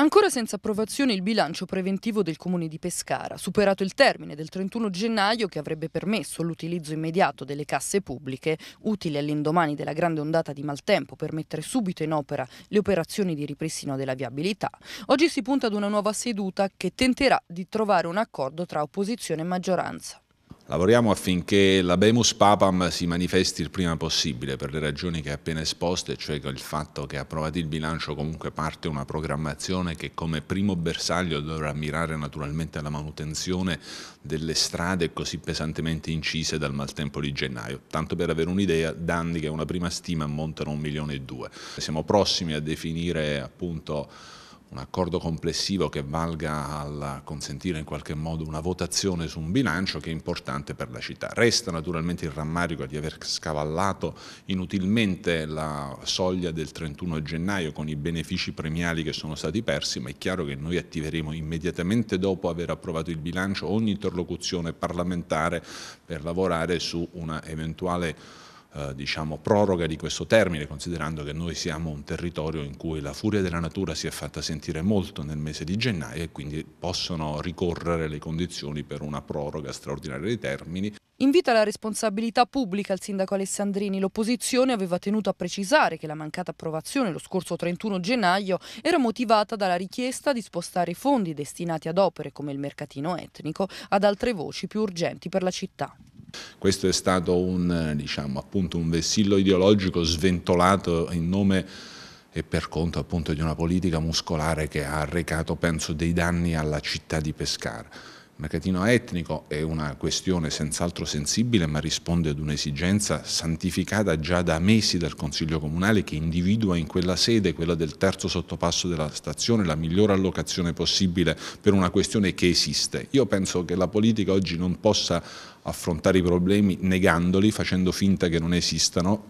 Ancora senza approvazione il bilancio preventivo del comune di Pescara, superato il termine del 31 gennaio che avrebbe permesso l'utilizzo immediato delle casse pubbliche, utili all'indomani della grande ondata di maltempo per mettere subito in opera le operazioni di ripristino della viabilità, oggi si punta ad una nuova seduta che tenterà di trovare un accordo tra opposizione e maggioranza. Lavoriamo affinché la Bemus papam si manifesti il prima possibile per le ragioni che ha appena esposte, cioè il fatto che approvati il bilancio comunque parte una programmazione che come primo bersaglio dovrà mirare naturalmente alla manutenzione delle strade così pesantemente incise dal maltempo di gennaio. Tanto per avere un'idea, danni che una prima stima ammontano a un milione e due. Siamo prossimi a definire appunto un accordo complessivo che valga al consentire in qualche modo una votazione su un bilancio che è importante per la città. Resta naturalmente il rammarico di aver scavallato inutilmente la soglia del 31 gennaio con i benefici premiali che sono stati persi, ma è chiaro che noi attiveremo immediatamente dopo aver approvato il bilancio ogni interlocuzione parlamentare per lavorare su una eventuale eh, diciamo, proroga di questo termine, considerando che noi siamo un territorio in cui la furia della natura si è fatta sentire molto nel mese di gennaio e quindi possono ricorrere le condizioni per una proroga straordinaria dei termini. Invita alla responsabilità pubblica il sindaco Alessandrini. L'opposizione aveva tenuto a precisare che la mancata approvazione lo scorso 31 gennaio era motivata dalla richiesta di spostare i fondi destinati ad opere come il mercatino etnico ad altre voci più urgenti per la città. Questo è stato un, eh, diciamo, un vessillo ideologico sventolato in nome e per conto appunto di una politica muscolare che ha arrecato penso dei danni alla città di Pescara. Il mercatino etnico è una questione senz'altro sensibile ma risponde ad un'esigenza santificata già da mesi dal Consiglio Comunale che individua in quella sede, quella del terzo sottopasso della stazione, la migliore allocazione possibile per una questione che esiste. Io penso che la politica oggi non possa affrontare i problemi negandoli, facendo finta che non esistano,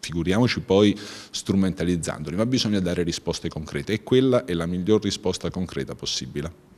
figuriamoci poi strumentalizzandoli, ma bisogna dare risposte concrete e quella è la miglior risposta concreta possibile.